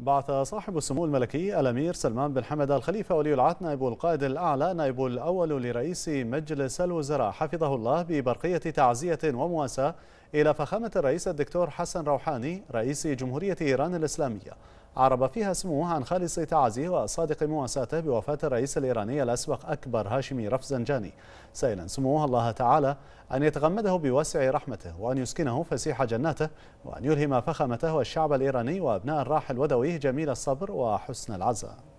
بعث صاحب السمو الملكي الأمير سلمان بن حمد الخليفة ولي العهد نائب القائد الأعلى نائب الأول لرئيس مجلس الوزراء حفظه الله ببرقية تعزية ومواساة إلى فخامة الرئيس الدكتور حسن روحاني رئيس جمهورية إيران الإسلامية عرب فيها سموه عن خالص تعازيه وصادق مواساته بوفاة الرئيس الإيراني الأسبق أكبر هاشمي رفزنجاني سائلا سموه الله تعالى أن يتغمده بوسع رحمته وأن يسكنه فسيح جناته وأن يلهم فخامته والشعب الإيراني وأبناء الراحل ودويه جميل الصبر وحسن العزاء